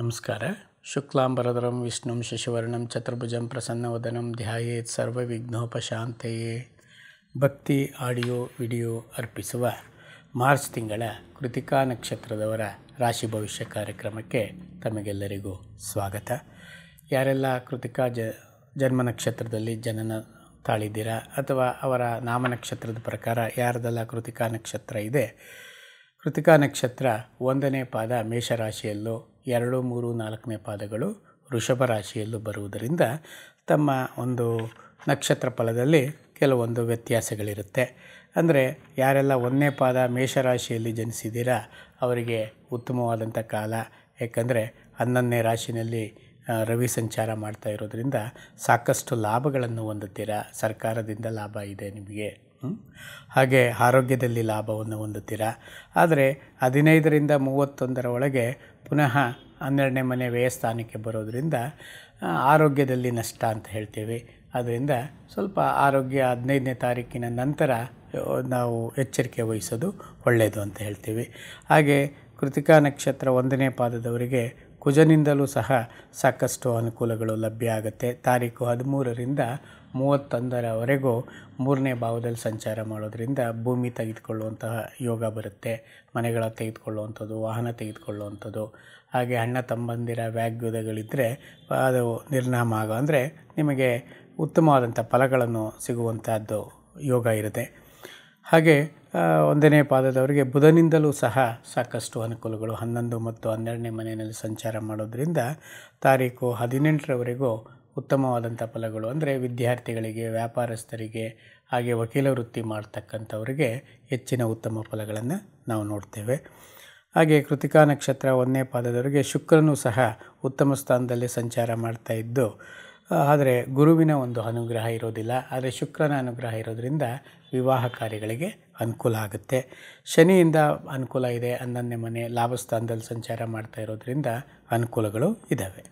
ನಮಸ್ಕಾರ ಶುಕ್ಲಾಂಬರದರಂ ವಿಷ್ಣುಂ ಶಶಿವರ್ಣಂ ಚತುರ್ಭುಜಂ ಪ್ರಸನ್ನವದನಂ ಧ್ಯಾಯೇತ್ ಸರ್ವವಿಘ್ನೋಪಶಾಂತೆಯೇ ಭಕ್ತಿ audio video ಅರ್ಪಿಸುವ ಮಾರ್ಚ್ ತಿಂಗಳ ಕೃತಿಕಾ ನಕ್ಷತ್ರದವರ ರಾಶಿ ಭವಿಷ್ಯ ಕಾರ್ಯಕ್ರಮಕ್ಕೆ ತಮಗೆಲ್ಲರಿಗೂ ಸ್ವಾಗತ ಯಾರೆಲ್ಲ ಕೃತಿಕಾ ಜ ಜನ್ಮ ನಕ್ಷತ್ರದಲ್ಲಿ ಜನನ ತಾಳಿದ್ದೀರಾ ಅಥವಾ ಅವರ ನಾಮ ನಕ್ಷತ್ರದ ಪ್ರಕಾರ ಯಾರದೆಲ್ಲ ಕೃತಿಕಾ ನಕ್ಷತ್ರ ಇದೆ ಕೃತಿಕಾ ನಕ್ಷತ್ರ ಒಂದನೇ ಪಾದ ಮೇಷರಾಶಿಯಲ್ಲೂ ಎರಡು ಮೂರು ನಾಲ್ಕನೇ ಪಾದಗಳು ವೃಷಭ ರಾಶಿಯಲ್ಲೂ ಬರುವುದರಿಂದ ತಮ್ಮ ಒಂದು ನಕ್ಷತ್ರ ಫಲದಲ್ಲಿ ಕೆಲವೊಂದು ವ್ಯತ್ಯಾಸಗಳಿರುತ್ತೆ ಅಂದರೆ ಯಾರೆಲ್ಲ ಒಂದನೇ ಪಾದ ಮೇಷರಾಶಿಯಲ್ಲಿ ಜನಿಸಿದ್ದೀರಾ ಅವರಿಗೆ ಉತ್ತಮವಾದಂಥ ಕಾಲ ಏಕೆಂದರೆ ಹನ್ನೊಂದನೇ ರಾಶಿಯಲ್ಲಿ ರವಿ ಸಂಚಾರ ಮಾಡ್ತಾ ಇರೋದರಿಂದ ಸಾಕಷ್ಟು ಲಾಭಗಳನ್ನು ಹೊಂದುತ್ತೀರಾ ಸರ್ಕಾರದಿಂದ ಲಾಭ ಇದೆ ನಿಮಗೆ ಹಾಗೆ ಆರೋಗ್ಯದಲ್ಲಿ ಲಾಭವನ್ನು ಹೊಂದುತ್ತೀರಾ ಆದರೆ ಹದಿನೈದರಿಂದ ಮೂವತ್ತೊಂದರ ಒಳಗೆ ಪುನಃ ಹನ್ನೆರಡನೇ ಮನೆ ವ್ಯಯಸ್ಥಾನಕ್ಕೆ ಬರೋದರಿಂದ ಆರೋಗ್ಯದಲ್ಲಿ ನಷ್ಟ ಅಂತ ಹೇಳ್ತೀವಿ ಅದರಿಂದ ಸ್ವಲ್ಪ ಆರೋಗ್ಯ ಹದಿನೈದನೇ ತಾರೀಕಿನ ನಂತರ ನಾವು ಎಚ್ಚರಿಕೆ ವಹಿಸೋದು ಒಳ್ಳೆಯದು ಅಂತ ಹೇಳ್ತೀವಿ ಹಾಗೆ ಕೃತಿಕಾ ನಕ್ಷತ್ರ ಒಂದನೇ ಪಾದದವರಿಗೆ ಕುಜನಿಂದಲೂ ಸಹ ಸಾಕಷ್ಟು ಅನುಕೂಲಗಳು ಲಭ್ಯ ಆಗುತ್ತೆ ತಾರೀಕು ಹದಿಮೂರರಿಂದ ಮೂವತ್ತೊಂದರವರೆಗೂ ಮೂರನೇ ಭಾವದಲ್ಲಿ ಸಂಚಾರ ಮಾಡೋದರಿಂದ ಭೂಮಿ ತೆಗೆದುಕೊಳ್ಳುವಂತಹ ಯೋಗ ಬರುತ್ತೆ ಮನೆಗಳ ತೆಗೆದುಕೊಳ್ಳುವಂಥದ್ದು ವಾಹನ ತೆಗೆದುಕೊಳ್ಳುವಂಥದ್ದು ಹಾಗೆ ಅಣ್ಣ ತಮ್ಮಂದಿರ ವ್ಯಾಗ್ಯುದಗಳಿದ್ದರೆ ಅದು ನಿರ್ನಾಮ ಆಗೋ ಅಂದರೆ ನಿಮಗೆ ಉತ್ತಮವಾದಂಥ ಫಲಗಳನ್ನು ಸಿಗುವಂಥದ್ದು ಯೋಗ ಇರುತ್ತೆ ಹಾಗೆ ಒಂದನೇ ಪಾದದವರಿಗೆ ಬುಧನಿಂದಲೂ ಸಹ ಸಾಕಷ್ಟು ಅನುಕೂಲಗಳು ಹನ್ನೊಂದು ಮತ್ತು ಹನ್ನೆರಡನೇ ಮನೆಯಲ್ಲಿ ಸಂಚಾರ ಮಾಡೋದರಿಂದ ತಾರೀಕು ಹದಿನೆಂಟರವರೆಗೂ ಉತ್ತಮವಾದಂಥ ಫಲಗಳು ಅಂದರೆ ವಿದ್ಯಾರ್ಥಿಗಳಿಗೆ ವ್ಯಾಪಾರಸ್ಥರಿಗೆ ಹಾಗೆ ವಕೀಲ ವೃತ್ತಿ ಮಾಡ್ತಕ್ಕಂಥವರಿಗೆ ಹೆಚ್ಚಿನ ಉತ್ತಮ ಫಲಗಳನ್ನು ನಾವು ನೋಡ್ತೇವೆ ಹಾಗೆ ಕೃತಿಕಾ ನಕ್ಷತ್ರ ಒಂದನೇ ಪಾದದವರಿಗೆ ಶುಕ್ರನೂ ಸಹ ಉತ್ತಮ ಸ್ಥಾನದಲ್ಲಿ ಸಂಚಾರ ಮಾಡ್ತಾ ಇದ್ದು ಆದರೆ ಗುರುವಿನ ಒಂದು ಅನುಗ್ರಹ ಇರೋದಿಲ್ಲ ಆದರೆ ಶುಕ್ರನ ಅನುಗ್ರಹ ಇರೋದರಿಂದ ವಿವಾಹ ಕಾರ್ಯಗಳಿಗೆ ಅನುಕೂಲ ಆಗುತ್ತೆ ಶನಿಯಿಂದ ಅನುಕೂಲ ಇದೆ ಹನ್ನೊಂದನೇ ಮನೆ ಲಾಭಸ್ಥಾನದಲ್ಲಿ ಸಂಚಾರ ಮಾಡ್ತಾ ಇರೋದರಿಂದ ಅನುಕೂಲಗಳು ಇದ್ದಾವೆ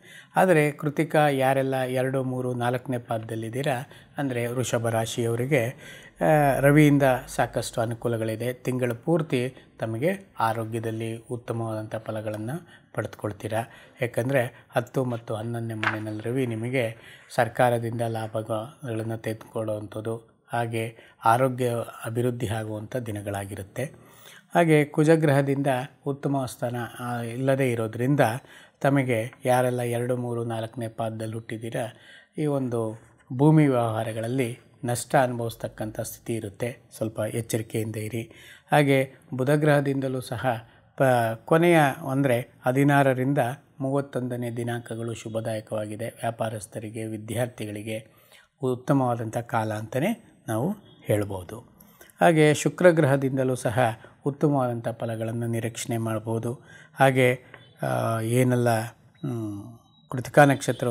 ಆದರೆ ಕೃತಿಕ ಯಾರೆಲ್ಲ ಎರಡು ಮೂರು ನಾಲ್ಕನೇ ಪಾದದಲ್ಲಿದ್ದೀರಾ ಅಂದರೆ ವೃಷಭ ರಾಶಿಯವರಿಗೆ ರವಿಯಿಂದ ಸಾಕಷ್ಟು ಅನುಕೂಲಗಳಿದೆ ತಿಂಗಳ ಪೂರ್ತಿ ತಮಗೆ ಆರೋಗ್ಯದಲ್ಲಿ ಉತ್ತಮವಾದಂಥ ಫಲಗಳನ್ನು ಪಡೆದುಕೊಳ್ತೀರಾ ಯಾಕಂದರೆ ಹತ್ತು ಮತ್ತು ಹನ್ನೊಂದನೇ ಮನೆಯಲ್ಲಿ ರವಿ ನಿಮಗೆ ಸರ್ಕಾರದಿಂದ ಲಾಭಗಳನ್ನು ತೆಗೆದುಕೊಳ್ಳುವಂಥದ್ದು ಹಾಗೆ ಆರೋಗ್ಯ ಅಭಿವೃದ್ಧಿ ಆಗುವಂಥ ದಿನಗಳಾಗಿರುತ್ತೆ ಹಾಗೆ ಕುಜಗ್ರಹದಿಂದ ಉತ್ತಮ ಸ್ಥಾನ ಇಲ್ಲದೇ ಇರೋದರಿಂದ ತಮಗೆ ಯಾರೆಲ್ಲ ಎರಡು ಮೂರು ನಾಲ್ಕನೇ ಪಾದದಲ್ಲಿ ಹುಟ್ಟಿದ್ದೀರಾ ಈ ಒಂದು ಭೂಮಿ ವ್ಯವಹಾರಗಳಲ್ಲಿ ನಷ್ಟ ಅನುಭವಿಸ್ತಕ್ಕಂಥ ಸ್ಥಿತಿ ಇರುತ್ತೆ ಸ್ವಲ್ಪ ಎಚ್ಚರಿಕೆಯಿಂದ ಇರಿ ಹಾಗೆ ಬುಧಗ್ರಹದಿಂದಲೂ ಸಹ ಪ ಕೊನೆಯ ಅಂದರೆ ಹದಿನಾರರಿಂದ ಮೂವತ್ತೊಂದನೇ ದಿನಾಂಕಗಳು ಶುಭದಾಯಕವಾಗಿದೆ ವ್ಯಾಪಾರಸ್ಥರಿಗೆ ವಿದ್ಯಾರ್ಥಿಗಳಿಗೆ ಉತ್ತಮವಾದಂಥ ಕಾಲ ಅಂತಲೇ ನಾವು ಹೇಳ್ಬೋದು ಹಾಗೆ ಶುಕ್ರಗ್ರಹದಿಂದಲೂ ಸಹ ಉತ್ತಮವಾದಂಥ ಫಲಗಳನ್ನು ನಿರೀಕ್ಷಣೆ ಮಾಡ್ಬೋದು ಹಾಗೆ ಏನೆಲ್ಲ ಕೃತಕ ನಕ್ಷತ್ರ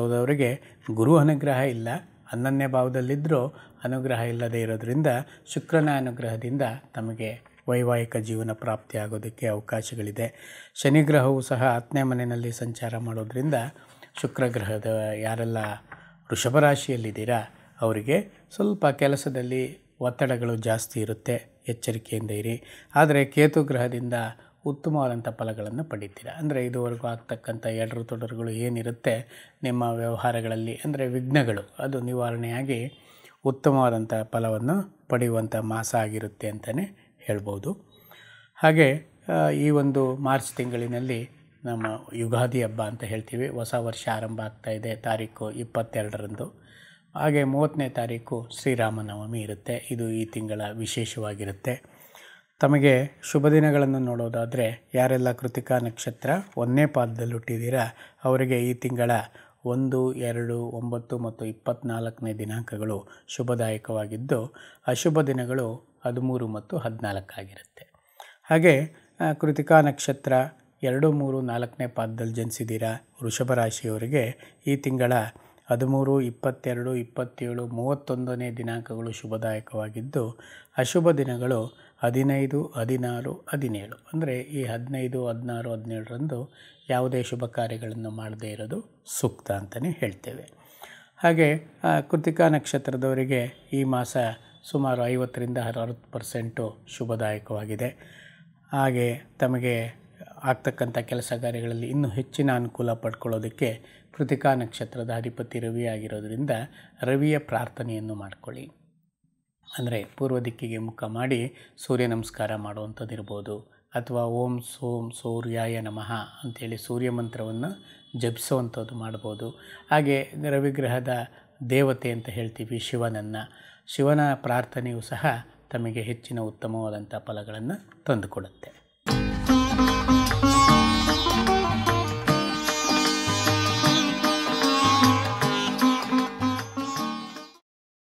ಗುರು ಅನುಗ್ರಹ ಇಲ್ಲ ಹನ್ನೊಂದನೇ ಭಾವದಲ್ಲಿದ್ದರೂ ಅನುಗ್ರಹ ಇಲ್ಲದೇ ಇರೋದರಿಂದ ಶುಕ್ರನ ಅನುಗ್ರಹದಿಂದ ತಮಗೆ ವೈವಾಹಿಕ ಜೀವನ ಪ್ರಾಪ್ತಿಯಾಗೋದಕ್ಕೆ ಅವಕಾಶಗಳಿದೆ ಶನಿಗ್ರಹವು ಸಹ ಆತ್ಮೇ ಮನೆಯಲ್ಲಿ ಸಂಚಾರ ಮಾಡೋದರಿಂದ ಶುಕ್ರಗ್ರಹದ ಯಾರೆಲ್ಲ ವೃಷಭ ರಾಶಿಯಲ್ಲಿದ್ದೀರಾ ಅವರಿಗೆ ಸ್ವಲ್ಪ ಕೆಲಸದಲ್ಲಿ ಒತ್ತಡಗಳು ಜಾಸ್ತಿ ಇರುತ್ತೆ ಎಚ್ಚರಿಕೆಯಿಂದ ಇರಿ ಆದರೆ ಕೇತು ಗ್ರಹದಿಂದ ಉತ್ತಮವಾದಂಥ ಫಲಗಳನ್ನು ಪಡಿತೀರಾ ಅಂದರೆ ಇದುವರೆಗೂ ಆಗ್ತಕ್ಕಂಥ ಎಡರು ತೊಡರುಗಳು ಏನಿರುತ್ತೆ ನಿಮ್ಮ ವ್ಯವಹಾರಗಳಲ್ಲಿ ಅಂದರೆ ವಿಘ್ನಗಳು ಅದು ನಿವಾರಣೆಯಾಗಿ ಉತ್ತಮವಾದಂಥ ಫಲವನ್ನು ಪಡೆಯುವಂಥ ಮಾಸ ಆಗಿರುತ್ತೆ ಅಂತಲೇ ಹೇಳ್ಬೋದು ಹಾಗೆ ಈ ಒಂದು ಮಾರ್ಚ್ ತಿಂಗಳಿನಲ್ಲಿ ನಮ್ಮ ಯುಗಾದಿ ಹಬ್ಬ ಅಂತ ಹೇಳ್ತೀವಿ ಹೊಸ ವರ್ಷ ಆರಂಭ ಆಗ್ತಾಯಿದೆ ತಾರೀಕು ಇಪ್ಪತ್ತೆರಡರಂದು ಹಾಗೆ ಮೂವತ್ತನೇ ತಾರೀಕು ಶ್ರೀರಾಮನವಮಿ ಇರುತ್ತೆ ಇದು ಈ ತಿಂಗಳ ವಿಶೇಷವಾಗಿರುತ್ತೆ ತಮಗೆ ಶುಭ ದಿನಗಳನ್ನು ನೋಡೋದಾದರೆ ಯಾರೆಲ್ಲ ಕೃತಿಕಾ ನಕ್ಷತ್ರ ಒಂದನೇ ಪಾದದಲ್ಲಿ ಹುಟ್ಟಿದ್ದೀರಾ ಅವರಿಗೆ ಈ ತಿಂಗಳ ಒಂದು ಎರಡು ಒಂಬತ್ತು ಮತ್ತು ಇಪ್ಪತ್ತ್ನಾಲ್ಕನೇ ದಿನಾಂಕಗಳು ಶುಭದಾಯಕವಾಗಿದ್ದು ಅಶುಭ ದಿನಗಳು ಹದಿಮೂರು ಮತ್ತು ಹದಿನಾಲ್ಕಾಗಿರುತ್ತೆ ಹಾಗೆ ಕೃತಿಕಾ ನಕ್ಷತ್ರ ಎರಡು ಮೂರು ನಾಲ್ಕನೇ ಪಾದದಲ್ಲಿ ಜನಿಸಿದ್ದೀರಾ ವೃಷಭ ರಾಶಿಯವರಿಗೆ ಈ ತಿಂಗಳ ಹದಿಮೂರು ಇಪ್ಪತ್ತೆರಡು ಇಪ್ಪತ್ತೇಳು ಮೂವತ್ತೊಂದನೇ ದಿನಾಂಕಗಳು ಶುಭದಾಯಕವಾಗಿದ್ದು ಅಶುಭ ದಿನಗಳು ಹದಿನೈದು ಹದಿನಾರು ಹದಿನೇಳು ಅಂದರೆ ಈ ಹದಿನೈದು ಹದಿನಾರು ಹದಿನೇಳರಂದು ಯಾವುದೇ ಶುಭ ಕಾರ್ಯಗಳನ್ನು ಮಾಡದೇ ಇರೋದು ಸೂಕ್ತ ಅಂತಲೇ ಹೇಳ್ತೇವೆ ಹಾಗೆ ಕೃತಿಕಾ ನಕ್ಷತ್ರದವರಿಗೆ ಈ ಮಾಸ ಸುಮಾರು ಐವತ್ತರಿಂದ ಅರವತ್ತು ಪರ್ಸೆಂಟು ಶುಭದಾಯಕವಾಗಿದೆ ಹಾಗೆ ತಮಗೆ ಆಗ್ತಕ್ಕಂಥ ಕೆಲಸ ಕಾರ್ಯಗಳಲ್ಲಿ ಇನ್ನೂ ಹೆಚ್ಚಿನ ಅನುಕೂಲ ಪಡ್ಕೊಳ್ಳೋದಕ್ಕೆ ಕೃತಿಕಾ ನಕ್ಷತ್ರದ ಅಧಿಪತಿ ರವಿ ಆಗಿರೋದರಿಂದ ರವಿಯ ಪ್ರಾರ್ಥನೆಯನ್ನು ಮಾಡಿಕೊಳ್ಳಿ ಅಂದರೆ ಪೂರ್ವ ದಿಕ್ಕಿಗೆ ಮುಖ ಮಾಡಿ ಸೂರ್ಯ ನಮಸ್ಕಾರ ಮಾಡುವಂಥದ್ದಿರ್ಬೋದು ಅಥವಾ ಓಂ ಸೋಂ ಸೂರ್ಯಾಯ ನಮಃ ಅಂಥೇಳಿ ಸೂರ್ಯ ಮಂತ್ರವನ್ನು ಜಪಿಸುವಂಥದ್ದು ಮಾಡ್ಬೋದು ಹಾಗೆ ರವಿಗ್ರಹದ ದೇವತೆ ಅಂತ ಹೇಳ್ತೀವಿ ಶಿವನನ್ನು ಶಿವನ ಪ್ರಾರ್ಥನೆಯು ಸಹ ತಮಗೆ ಹೆಚ್ಚಿನ ಉತ್ತಮವಾದಂಥ ಫಲಗಳನ್ನು ತಂದುಕೊಡುತ್ತೆ